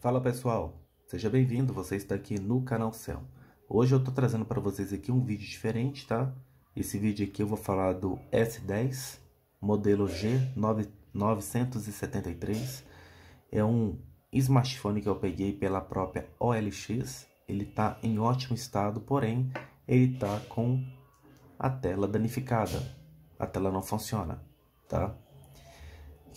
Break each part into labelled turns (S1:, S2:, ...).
S1: Fala pessoal, seja bem-vindo, você está aqui no canal Céu. Hoje eu estou trazendo para vocês aqui um vídeo diferente, tá? Esse vídeo aqui eu vou falar do S10, modelo G973. É um smartphone que eu peguei pela própria OLX. Ele está em ótimo estado, porém ele está com a tela danificada. A tela não funciona, tá?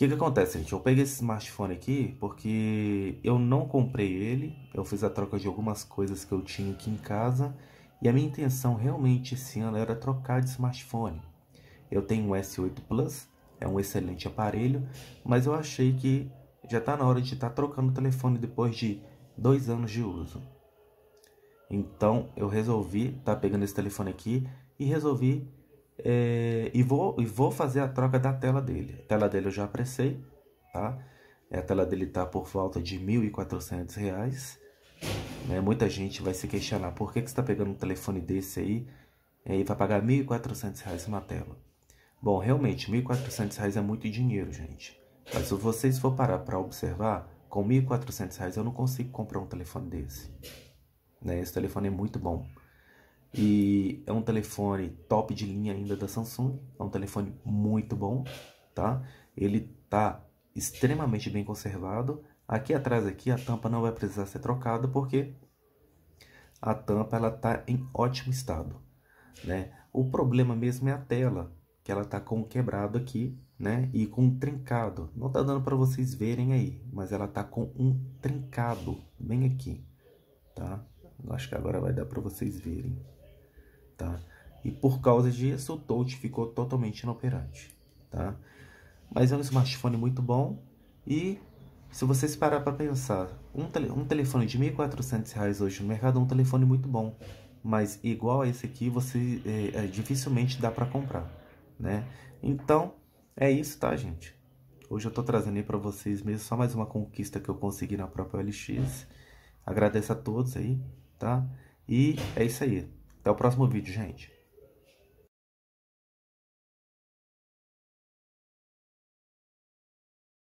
S1: que, que acontece, gente? Eu peguei esse smartphone aqui porque eu não comprei ele, eu fiz a troca de algumas coisas que eu tinha aqui em casa e a minha intenção realmente esse ano era trocar de smartphone. Eu tenho um S8 Plus, é um excelente aparelho, mas eu achei que já está na hora de estar tá trocando o telefone depois de dois anos de uso. Então eu resolvi estar tá pegando esse telefone aqui e resolvi é, e, vou, e vou fazer a troca da tela dele. A tela dele eu já apressei, tá? É, a tela dele tá por volta de R$ 1.400. Né? Muita gente vai se questionar: por que, que você está pegando um telefone desse aí é, e vai pagar R$ 1.400 uma tela? Bom, realmente, R$ 1.400 é muito dinheiro, gente. Mas se vocês for parar para observar, com R$ 1.400 eu não consigo comprar um telefone desse. Né? Esse telefone é muito bom. E é um telefone top de linha ainda da Samsung, é um telefone muito bom, tá? Ele tá extremamente bem conservado. Aqui atrás aqui a tampa não vai precisar ser trocada porque a tampa ela tá em ótimo estado, né? O problema mesmo é a tela, que ela tá com quebrado aqui, né? E com um trincado. Não tá dando para vocês verem aí, mas ela tá com um trincado bem aqui, tá? Acho que agora vai dar para vocês verem tá? E por causa disso, o touch ficou totalmente inoperante, tá? Mas é um smartphone muito bom e se vocês parar para pensar, um, tele, um telefone de R$ 1.400 hoje no mercado é um telefone muito bom, mas igual a esse aqui você é, é, dificilmente dá para comprar, né? Então, é isso, tá, gente? Hoje eu tô trazendo aí para vocês mesmo só mais uma conquista que eu consegui na própria LX. Agradeço a todos aí, tá? E é isso aí. Até o próximo vídeo, gente.